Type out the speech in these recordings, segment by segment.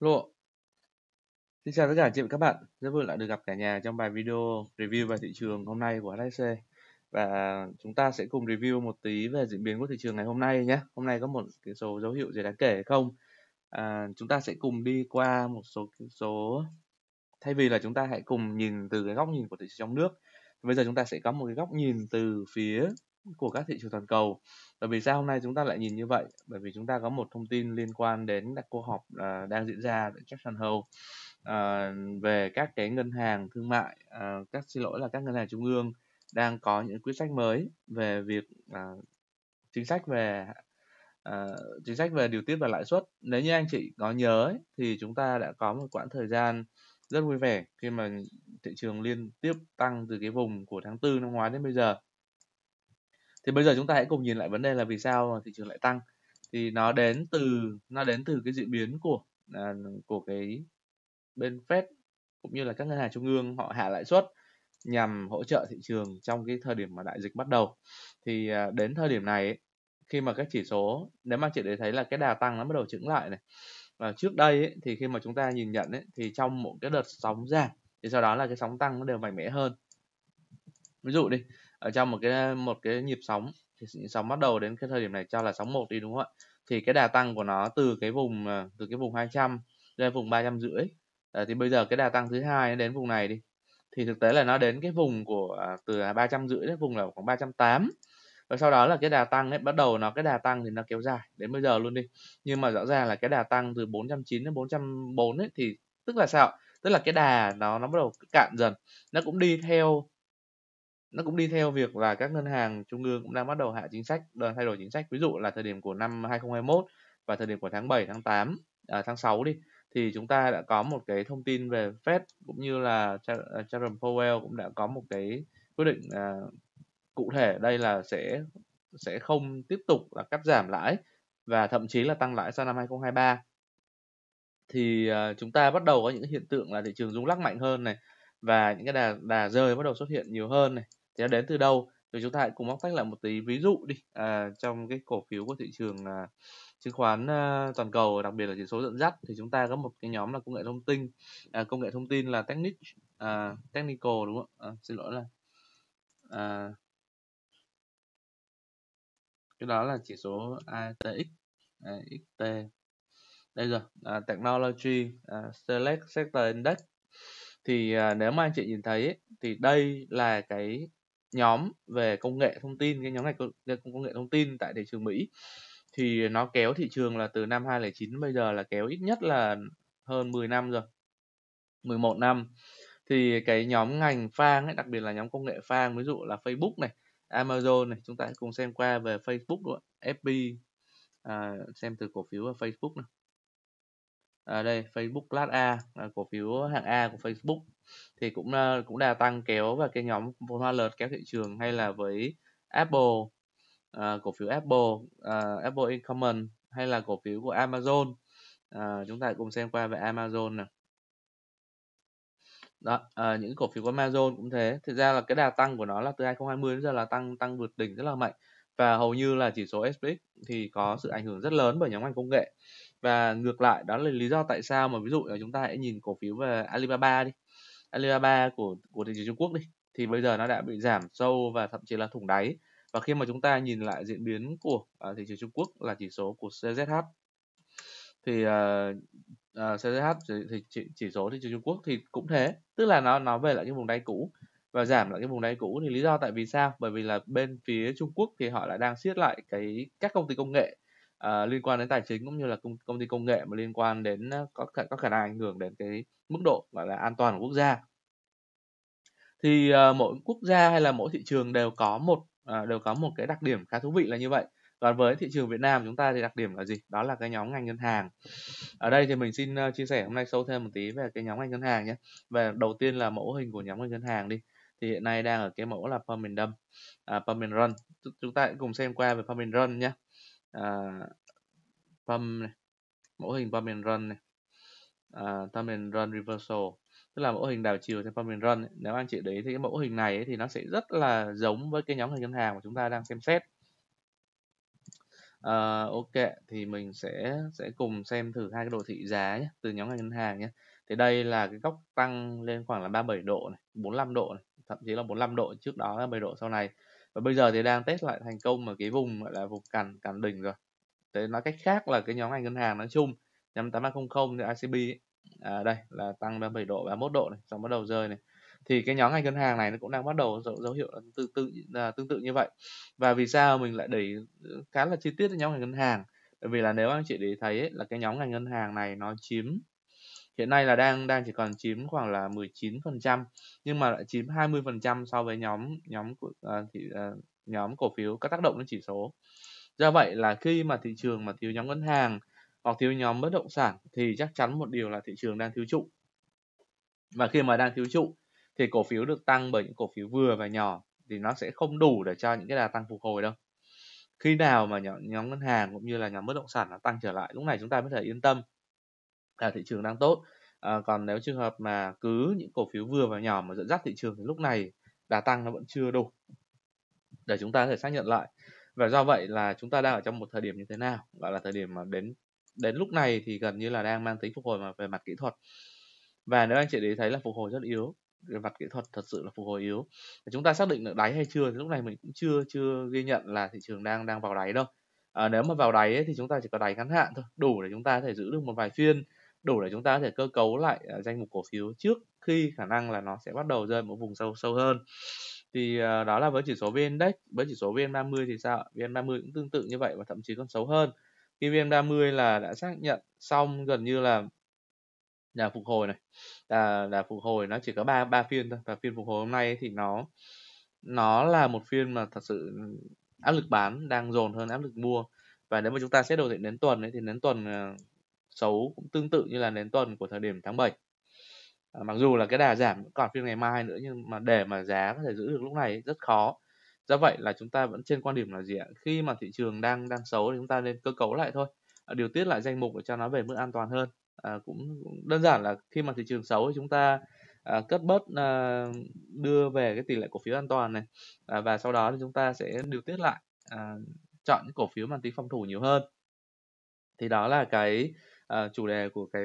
Lộ Xin chào tất cả chị và các bạn, rất vui lại được gặp cả nhà trong bài video review về thị trường hôm nay của HSC Và chúng ta sẽ cùng review một tí về diễn biến của thị trường ngày hôm nay nhé Hôm nay có một cái số dấu hiệu gì đáng kể hay không à, Chúng ta sẽ cùng đi qua một số số Thay vì là chúng ta hãy cùng nhìn từ cái góc nhìn của thị trường trong nước Bây giờ chúng ta sẽ có một cái góc nhìn từ phía của các thị trường toàn cầu. Bởi vì sao hôm nay chúng ta lại nhìn như vậy? Bởi vì chúng ta có một thông tin liên quan đến các cuộc họp à, đang diễn ra tại Jackson Hole à, về các cái ngân hàng thương mại, à, các xin lỗi là các ngân hàng trung ương đang có những quyết sách mới về việc à, chính sách về à, chính sách về điều tiết và lãi suất. Nếu như anh chị có nhớ ấy, thì chúng ta đã có một quãng thời gian rất vui vẻ khi mà thị trường liên tiếp tăng từ cái vùng của tháng 4 năm ngoái đến bây giờ thì bây giờ chúng ta hãy cùng nhìn lại vấn đề là vì sao mà thị trường lại tăng thì nó đến từ nó đến từ cái diễn biến của à, của cái bên Fed cũng như là các ngân hàng trung ương họ hạ lãi suất nhằm hỗ trợ thị trường trong cái thời điểm mà đại dịch bắt đầu thì à, đến thời điểm này ấy, khi mà các chỉ số nếu mà chị để thấy là cái đà tăng nó bắt đầu chững lại này và trước đây ấy, thì khi mà chúng ta nhìn nhận ấy, thì trong một cái đợt sóng giảm thì sau đó là cái sóng tăng nó đều mạnh mẽ hơn ví dụ đi ở trong một cái một cái nhịp sóng thì sóng bắt đầu đến cái thời điểm này cho là sóng một đi đúng không ạ thì cái đà tăng của nó từ cái vùng ờ, từ cái vùng 200 lên vùng 350 à, ờ, thì bây giờ cái đà tăng thứ hai đến vùng này đi thì thực tế là nó đến cái vùng của à, từ 300 rưỡi đến vùng là khoảng 308 và sau đó là cái đà tăng ấy bắt đầu nó cái đà tăng thì nó kéo dài đến bây giờ luôn đi nhưng mà rõ ràng là cái đà tăng từ 409 đến 404 ấy thì tức là sao tức là cái đà nó nó bắt đầu cạn dần nó cũng đi theo nó cũng đi theo việc là các ngân hàng trung ương cũng đang bắt đầu hạ chính sách đợt thay đổi chính sách ví dụ là thời điểm của năm 2021 và thời điểm của tháng 7 tháng 8 à, tháng 6 đi thì chúng ta đã có một cái thông tin về Fed cũng như là à, Jerome Powell cũng đã có một cái quyết định à, cụ thể đây là sẽ sẽ không tiếp tục là cắt giảm lãi và thậm chí là tăng lãi sau năm 2023 thì à, chúng ta bắt đầu có những hiện tượng là thị trường rung lắc mạnh hơn này và những cái đà đà rơi bắt đầu xuất hiện nhiều hơn này thì nó đến từ đâu thì chúng ta hãy cùng móc tách lại một tí ví dụ đi à, trong cái cổ phiếu của thị trường à, chứng khoán à, toàn cầu đặc biệt là chỉ số dẫn dắt thì chúng ta có một cái nhóm là công nghệ thông tin à, công nghệ thông tin là technic à, technical đúng không à, xin lỗi là à, cái đó là chỉ số ATX à, XT đây rồi à, technology à, select sector index thì à, nếu mà anh chị nhìn thấy ấy, thì đây là cái nhóm về công nghệ thông tin cái nhóm này công, công nghệ thông tin tại thị trường Mỹ thì nó kéo thị trường là từ năm 2009 bây giờ là kéo ít nhất là hơn 10 năm rồi 11 năm thì cái nhóm ngành phang ấy, đặc biệt là nhóm công nghệ phang ví dụ là Facebook này Amazon này chúng ta cùng xem qua về Facebook luôn FB à, xem từ cổ phiếu và Facebook này à, đây Facebook Class A à, cổ phiếu hạng A của Facebook thì cũng ờ, cũng đã tăng kéo và cái nhóm hoa lợt kéo thị trường hay là với Apple à, cổ phiếu Apple à, Apple Income hay là cổ phiếu của Amazon à, chúng ta cùng xem qua về Amazon nè đó à, những cổ phiếu của Amazon cũng thế thực ra là cái đà tăng của nó là từ 2020 đến giờ là tăng tăng vượt đỉnh rất là mạnh và hầu như là chỉ số SPX thì có sự ảnh hưởng rất lớn bởi nhóm ngành công nghệ và ngược lại đó là lý do tại sao mà ví dụ là chúng ta hãy nhìn cổ phiếu về Alibaba đi Alibaba của của thị trường Trung Quốc đi thì bây giờ nó đã bị giảm sâu và thậm chí là thủng đáy và khi mà chúng ta nhìn lại diễn biến của uh, thị trường Trung Quốc là chỉ số của CZH thì uh, uh, CZH thì chỉ, chỉ số thị trường Trung Quốc thì cũng thế tức là nó nó về lại cái vùng đáy cũ và giảm lại cái vùng đáy cũ thì lý do tại vì sao bởi vì là bên phía Trung Quốc thì họ lại đang siết lại cái các công ty công nghệ à, liên quan đến tài chính cũng như là công, công ty công nghệ mà liên quan đến ờ, có có khả năng ảnh hưởng đến cái mức độ gọi là an toàn của quốc gia thì uh, mỗi quốc gia hay là mỗi thị trường đều có một uh, đều có một cái đặc điểm khá thú vị là như vậy còn với thị trường Việt Nam chúng ta thì đặc điểm là gì đó là cái nhóm ngành ngân hàng ở đây thì mình xin uh, chia sẻ hôm nay sâu thêm một tí về cái nhóm ngành ngân hàng nhé về đầu tiên là mẫu hình của nhóm ngành ngân hàng đi thì hiện nay đang ở cái mẫu là permanent dump, uh, à, permanent run chúng ta hãy cùng xem qua về permanent run nhé uh, ờ, pump này, mẫu hình pump and run này, uh, ờ, pump and run reversal tức là mẫu hình đảo chiều theo pump and run ấy. nếu anh chị để thì cái mẫu hình này ấy, thì nó sẽ rất là giống với cái nhóm hình ngân hàng mà chúng ta đang xem xét uh, ok thì mình sẽ sẽ cùng xem thử hai cái đồ thị giá nhé, từ nhóm ngân hàng nhé thì đây là cái góc tăng lên khoảng là 37 độ này 45 độ này thậm chí là 45 độ trước đó là độ sau này và bây giờ thì đang test lại thành công ở cái vùng gọi là vùng cản cản đỉnh rồi đấy nói cách khác là cái nhóm ngành ngân hàng nói chung nhắm 8300 thì ICB ấy. à, đây là tăng 37 độ 31 độ này xong bắt đầu rơi này thì cái nhóm ngành ngân hàng này nó cũng đang bắt đầu dấu, dấu hiệu tương tự à, tương tự như vậy và vì sao mình lại để ừ, khá là chi tiết đến nhóm ngành ngân hàng bởi vì là nếu anh chị để thấy ấy, là cái nhóm ngành ngân hàng này nó chiếm hiện nay là đang đang chỉ còn chiếm khoảng là 19% nhưng mà lại chiếm 20% so với nhóm nhóm của à, thị, à, nhóm cổ phiếu có tác động đến chỉ số. Do vậy là khi mà thị trường mà thiếu nhóm ngân hàng hoặc thiếu nhóm bất động sản thì chắc chắn một điều là thị trường đang thiếu trụ. Và khi mà đang thiếu trụ thì cổ phiếu được tăng bởi những cổ phiếu vừa và nhỏ thì nó sẽ không đủ để cho những cái đà tăng phục hồi đâu. Khi nào mà nhóm, nhóm ngân hàng cũng như là nhóm bất động sản nó tăng trở lại lúc này chúng ta mới thể yên tâm là thị trường đang tốt à, còn nếu trường hợp mà cứ những cổ phiếu vừa và nhỏ mà dẫn dắt thị trường thì lúc này đà tăng nó vẫn chưa đủ để chúng ta có thể xác nhận lại và do vậy là chúng ta đang ở trong một thời điểm như thế nào gọi là thời điểm mà đến đến lúc này thì gần như là đang mang tính phục hồi mà về mặt kỹ thuật và nếu anh chị để thấy là phục hồi rất yếu về mặt kỹ thuật thật sự là phục hồi yếu và chúng ta xác định được đáy hay chưa thì lúc này mình cũng chưa chưa ghi nhận là thị trường đang đang vào đáy đâu à, nếu mà vào đáy ấy, thì chúng ta chỉ có đáy ngắn hạn thôi đủ để chúng ta có thể giữ được một vài phiên đủ để chúng ta có thể cơ cấu lại à, danh mục cổ phiếu trước khi khả năng là nó sẽ bắt đầu rơi một vùng sâu sâu hơn thì à, đó là với chỉ số VN Index với chỉ số VN30 thì sao VN30 cũng tương tự như vậy và thậm chí còn xấu hơn khi VN30 là đã xác nhận xong gần như là là phục hồi này là, là phục hồi nó chỉ có ba ba phiên thôi và phiên phục hồi hôm nay thì nó nó là một phiên mà thật sự áp lực bán đang dồn hơn áp lực mua và nếu mà chúng ta xét đồ thị nến tuần ấy, thì nến tuần à, xấu cũng tương tự như là nến tuần của thời điểm tháng 7 à, mặc dù là cái đà giảm còn phiên ngày mai nữa nhưng mà để mà giá có thể giữ được lúc này rất khó do vậy là chúng ta vẫn trên quan điểm là gì ạ khi mà thị trường đang đang xấu thì chúng ta nên cơ cấu lại thôi à, điều tiết lại danh mục để cho nó về mức an toàn hơn à, cũng, cũng đơn giản là khi mà thị trường xấu thì chúng ta à, cất bớt à, đưa về cái tỷ lệ cổ phiếu an toàn này à, và sau đó thì chúng ta sẽ điều tiết lại à, chọn những cổ phiếu mang tính phòng thủ nhiều hơn thì đó là cái uh, chủ đề của cái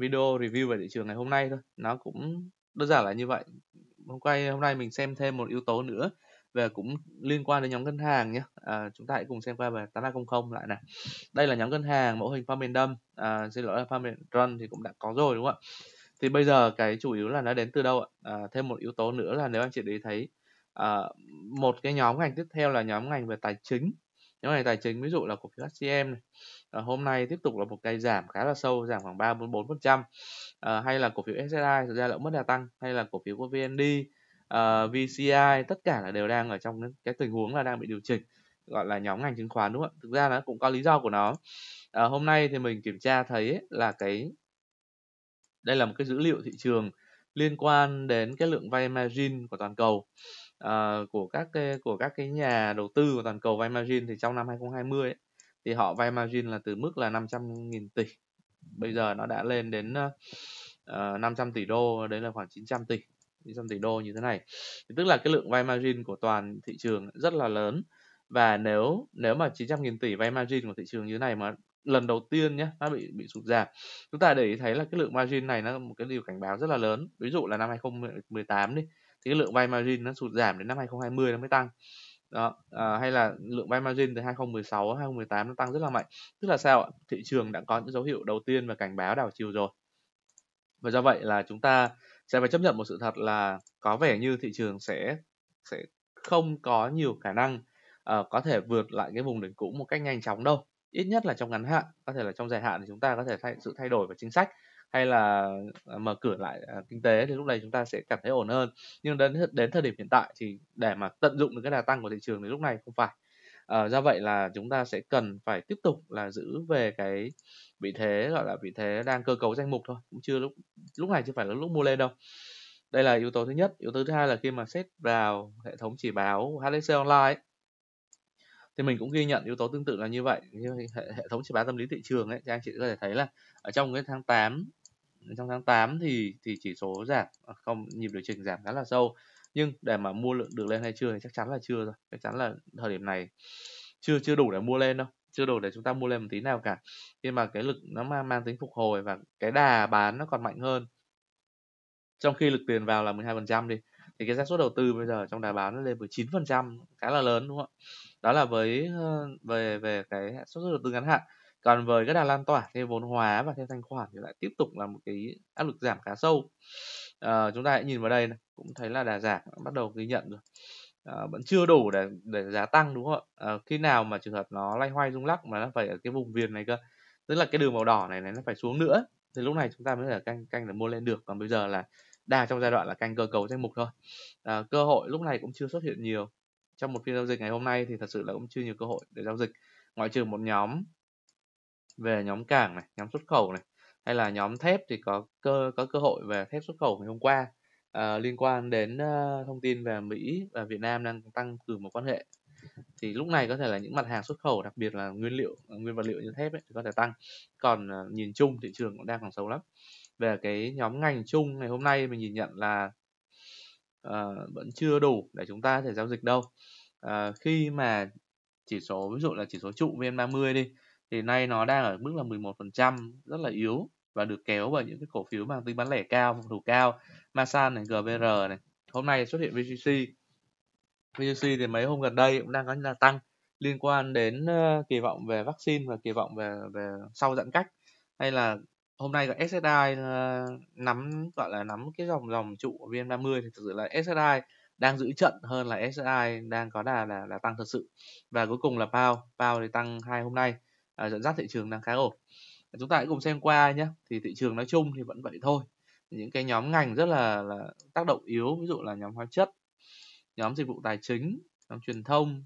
video review về thị trường ngày hôm nay thôi nó cũng đơn giản là như vậy hôm qua hôm nay mình xem thêm một yếu tố nữa về cũng liên quan đến nhóm ngân hàng nhé à, ờ, chúng ta hãy cùng xem qua về 8200 lại nè đây là nhóm ngân hàng mẫu hình Farmendum à, ờ, xin lỗi là Farmendum thì cũng đã có rồi đúng không ạ thì bây giờ cái chủ yếu là nó đến từ đâu ạ à, thêm một yếu tố nữa là nếu anh chị để thấy à, một cái nhóm ngành tiếp theo là nhóm ngành về tài chính nhóm ngành tài chính ví dụ là cổ phiếu HCM À, ờ, hôm nay tiếp tục là một cây giảm khá là sâu giảm khoảng 3 4 4% à, hay là cổ phiếu SSI thực ra là mất đà tăng hay là cổ phiếu của VND uh, ờ, VCI tất cả là đều đang ở trong cái, tình huống là đang bị điều chỉnh gọi là nhóm ngành chứng khoán đúng không ạ thực ra nó cũng có lý do của nó à, hôm nay thì mình kiểm tra thấy là cái đây là một cái dữ liệu thị trường liên quan đến cái lượng vay margin của toàn cầu uh, của các cái, của các cái nhà đầu tư và toàn cầu vay margin thì trong năm 2020 ấy, thì họ vay margin là từ mức là 500.000 tỷ bây giờ nó đã lên đến uh, 500 ờ, tỷ đô đấy là khoảng 900 tỷ 900 tỷ đô như thế này thì tức là cái lượng vay margin của toàn thị trường rất là lớn và nếu nếu mà 900.000 tỷ vay margin của thị trường như thế này mà lần đầu tiên nhé nó bị bị sụt giảm chúng ta để ý thấy là cái lượng margin này nó một cái điều cảnh báo rất là lớn ví dụ là năm 2018 đi thì cái lượng vay margin nó sụt giảm đến năm 2020 nó mới tăng đó à, hay là lượng vay margin từ 2016 2018 nó tăng rất là mạnh tức là sao ạ thị trường đã có những dấu hiệu đầu tiên và cảnh báo đảo chiều rồi và do vậy là chúng ta sẽ phải chấp nhận một sự thật là có vẻ như thị trường sẽ sẽ không có nhiều khả năng uh, có thể vượt lại cái vùng đỉnh cũ một cách nhanh chóng đâu ít nhất là trong ngắn hạn có thể là trong dài hạn thì chúng ta có thể thay sự thay đổi về chính sách hay là à, mở cửa lại à, kinh tế thì lúc này chúng ta sẽ cảm thấy ổn hơn nhưng đến đến thời điểm hiện tại thì để mà tận dụng được cái đà tăng của thị trường thì lúc này không phải à, do vậy là chúng ta sẽ cần phải tiếp tục là giữ về cái vị thế gọi là vị thế đang cơ cấu danh mục thôi cũng chưa lúc lúc này chưa phải là lúc mua lên đâu đây là yếu tố thứ nhất yếu tố thứ hai là khi mà xét vào hệ thống chỉ báo HSC online thì mình cũng ghi nhận yếu tố tương tự là như vậy như hệ, hệ thống chỉ báo tâm lý thị trường ấy thì anh chị có thể thấy là ở trong cái tháng 8 trong tháng 8 thì thì chỉ số giảm à, không nhịp điều chỉnh giảm khá là sâu nhưng để mà mua lượng được lên hay chưa thì chắc chắn là chưa rồi chắc chắn là thời điểm này chưa chưa đủ để mua lên đâu chưa đủ để chúng ta mua lên một tí nào cả khi mà cái lực nó mang, mang tính phục hồi và cái đà bán nó còn mạnh hơn trong khi lực tiền vào là 12% đi thì cái xác suất đầu tư bây giờ trong đà bán nó lên chín phần trăm khá là lớn đúng không ạ đó là với ờ, về về cái xác suất đầu tư ngắn hạn còn với các đà lan tỏa theo vốn hóa và theo thanh khoản thì lại tiếp tục là một cái áp lực giảm khá sâu à, chúng ta hãy nhìn vào đây này, cũng thấy là đà giảm bắt đầu ghi nhận rồi à, vẫn chưa đủ để để giá tăng đúng không ạ à, khi nào mà trường hợp nó lay hoay rung lắc mà nó phải ở cái vùng viền này cơ tức là cái đường màu đỏ này, này nó phải xuống nữa thì lúc này chúng ta mới thể canh canh để mua lên được còn bây giờ là đà trong giai đoạn là canh cơ cấu danh mục thôi à, cơ hội lúc này cũng chưa xuất hiện nhiều trong một phiên giao dịch ngày hôm nay thì thật sự là cũng chưa nhiều cơ hội để giao dịch ngoại trừ một nhóm về nhóm cảng này nhóm xuất khẩu này hay là nhóm thép thì có cơ có cơ hội về thép xuất khẩu ngày hôm qua à, liên quan đến uh, thông tin về Mỹ và Việt Nam đang tăng cường một quan hệ thì lúc này có thể là những mặt hàng xuất khẩu đặc biệt là nguyên liệu nguyên vật liệu như thép ấy, thì có thể tăng còn uh, nhìn chung thị trường cũng đang còn xấu lắm về cái nhóm ngành chung ngày hôm nay mình nhìn nhận là uh, vẫn chưa đủ để chúng ta có thể giao dịch đâu uh, khi mà chỉ số ví dụ là chỉ số trụ VN30 đi thì nay nó đang ở mức là 11% rất là yếu và được kéo bởi những cái cổ phiếu mang tính bán lẻ cao, phòng thủ cao, Masan này, GVR này. Hôm nay xuất hiện VGC. VGC thì mấy hôm gần đây cũng đang có những là tăng liên quan đến ờ, kỳ vọng về vaccine và kỳ vọng về về sau giãn cách hay là hôm nay là SSI ờ, nắm gọi là nắm cái dòng dòng trụ VN30 thì thực sự là SSI đang giữ trận hơn là SSI đang có đà là, là tăng thật sự và cuối cùng là Pao Pao thì tăng hai hôm nay à, dẫn dắt thị trường đang khá ổn chúng ta hãy cùng xem qua nhé thì thị trường nói chung thì vẫn vậy thôi những cái nhóm ngành rất là, là tác động yếu ví dụ là nhóm hóa chất nhóm dịch vụ tài chính nhóm truyền thông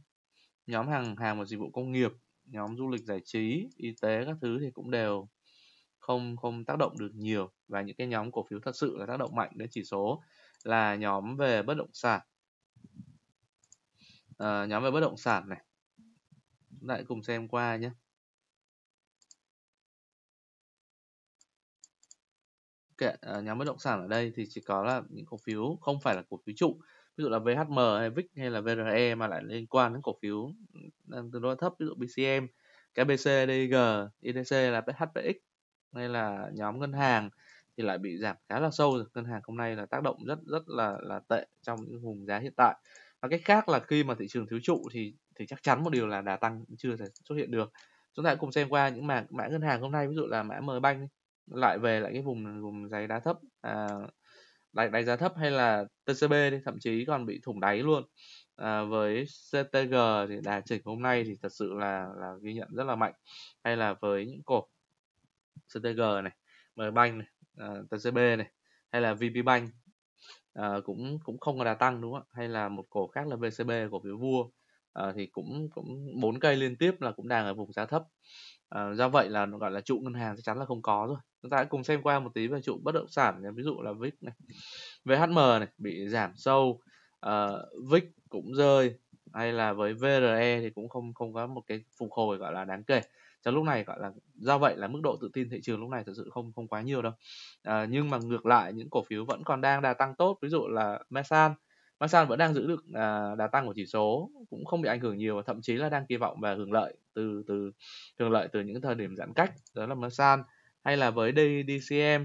nhóm hàng hàng và dịch vụ công nghiệp nhóm du lịch giải trí y tế các thứ thì cũng đều không không tác động được nhiều và những cái nhóm cổ phiếu thật sự là tác động mạnh đến chỉ số là nhóm về bất động sản à, nhóm về bất động sản này chúng ta hãy cùng xem qua nhé kệ ờ, nhóm bất động sản ở đây thì chỉ có là những cổ phiếu không phải là cổ phiếu trụ ví dụ là VHM hay VIX hay là VRE mà lại liên quan đến cổ phiếu đang ừ, tương đối thấp ví dụ BCM, KBC, DG, IDC là HPX hay là nhóm ngân hàng thì lại bị giảm khá là sâu rồi. ngân hàng hôm nay là tác động rất rất là là tệ trong những vùng giá hiện tại và cách khác là khi mà thị trường thiếu trụ thì thì chắc chắn một điều là đà tăng chưa thể xuất hiện được chúng ta cùng xem qua những mã mã ngân hàng hôm nay ví dụ là mã MBank lại về lại cái vùng vùng giày đá thấp à, đáy đánh giá thấp hay là TCB đi, thậm chí còn bị thủng đáy luôn à, với CTG thì đà chỉnh hôm nay thì thật sự là là ghi nhận rất là mạnh hay là với những cổ CTG này MBank này à, TCB này hay là VPBank à, cũng cũng không có đà tăng đúng không ạ hay là một cổ khác là VCB của phía vua à, thì cũng cũng bốn cây liên tiếp là cũng đang ở vùng giá thấp à, do vậy là gọi là trụ ngân hàng chắc chắn là không có rồi chúng ta hãy cùng xem qua một tí về trụ bất động sản ví dụ là VIX này VHM này bị giảm sâu uh, ờ, VIX cũng rơi hay là với VRE thì cũng không không có một cái phục hồi gọi là đáng kể trong lúc này gọi là do vậy là mức độ tự tin thị trường lúc này thực sự không không quá nhiều đâu à, nhưng mà ngược lại những cổ phiếu vẫn còn đang đà tăng tốt ví dụ là Masan Masan vẫn đang giữ được à, đà tăng của chỉ số cũng không bị ảnh hưởng nhiều và thậm chí là đang kỳ vọng và hưởng lợi từ từ hưởng lợi từ những thời điểm giãn cách đó là Masan hay là với DCM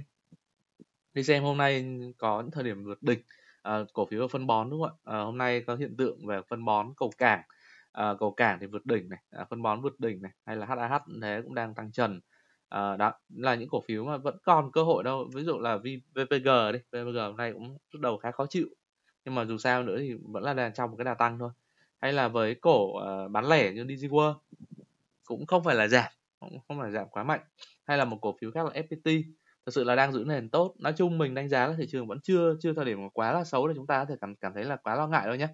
DCM hôm nay có những thời điểm vượt đỉnh à, ờ, cổ phiếu phân bón đúng không ạ à, hôm nay có hiện tượng về phân bón cầu cảng à, cầu cảng thì vượt đỉnh này à, phân bón vượt đỉnh này hay là HAH thế cũng đang tăng trần à, đó là những cổ phiếu mà vẫn còn cơ hội đâu ví dụ là VPG đi VPG hôm nay cũng bắt đầu khá khó chịu nhưng mà dù sao nữa thì vẫn là đang trong một cái đà tăng thôi hay là với cổ uh, bán lẻ như DigiWorld cũng không phải là giảm không, không phải giảm quá mạnh hay là một cổ phiếu khác là FPT thật sự là đang giữ nền tốt nói chung mình đánh giá là thị trường vẫn chưa chưa thời điểm quá là xấu để chúng ta có thể cảm cảm thấy là quá lo ngại đâu nhé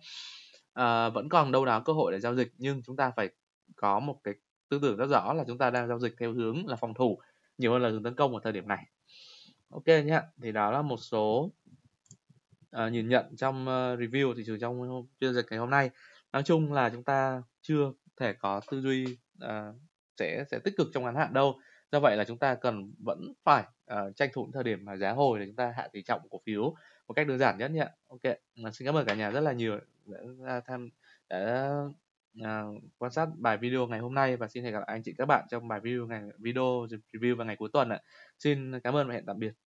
à, vẫn còn đâu đó cơ hội để giao dịch nhưng chúng ta phải có một cái tư tưởng rất rõ là chúng ta đang giao dịch theo hướng là phòng thủ nhiều hơn là hướng tấn công ở thời điểm này ok nhé thì đó là một số uh, nhìn nhận trong uh, review thị trường trong phiên dịch ngày hôm nay nói chung là chúng ta chưa thể có tư duy uh, sẽ sẽ tích cực trong ngắn hạn đâu do vậy là chúng ta cần vẫn phải uh, tranh thủ thời điểm mà giá hồi để chúng ta hạ tỷ trọng cổ phiếu một cách đơn giản nhất nhé ok ờ, xin cảm ơn cả nhà rất là nhiều đã tham đã uh, quan sát bài video ngày hôm nay và xin hẹn gặp lại anh chị các bạn trong bài video ngày video review vào ngày cuối tuần ạ xin cảm ơn và hẹn tạm biệt